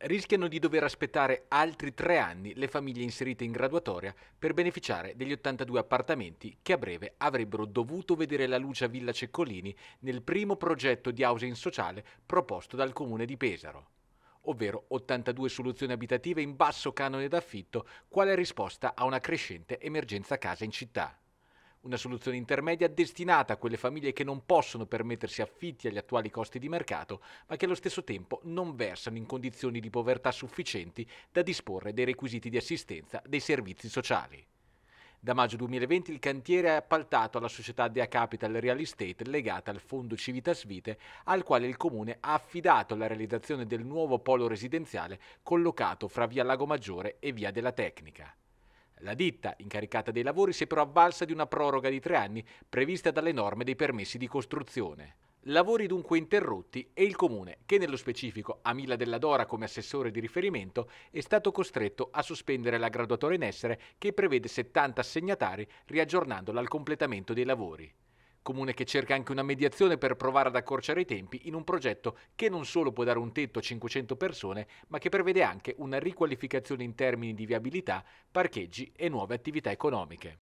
rischiano di dover aspettare altri tre anni le famiglie inserite in graduatoria per beneficiare degli 82 appartamenti che a breve avrebbero dovuto vedere la luce a Villa Ceccolini nel primo progetto di housing sociale proposto dal comune di Pesaro ovvero 82 soluzioni abitative in basso canone d'affitto, quale risposta a una crescente emergenza casa in città una soluzione intermedia destinata a quelle famiglie che non possono permettersi affitti agli attuali costi di mercato, ma che allo stesso tempo non versano in condizioni di povertà sufficienti da disporre dei requisiti di assistenza dei servizi sociali. Da maggio 2020 il cantiere è appaltato alla società Dea Capital Real Estate legata al fondo Civitas Vite, al quale il comune ha affidato la realizzazione del nuovo polo residenziale collocato fra via Lago Maggiore e via della Tecnica. La ditta incaricata dei lavori si è però avvalsa di una proroga di tre anni prevista dalle norme dei permessi di costruzione. Lavori dunque interrotti e il comune, che nello specifico ha Mila della Dora come assessore di riferimento, è stato costretto a sospendere la graduatoria in essere che prevede 70 assegnatari, riaggiornandola al completamento dei lavori comune che cerca anche una mediazione per provare ad accorciare i tempi in un progetto che non solo può dare un tetto a 500 persone, ma che prevede anche una riqualificazione in termini di viabilità, parcheggi e nuove attività economiche.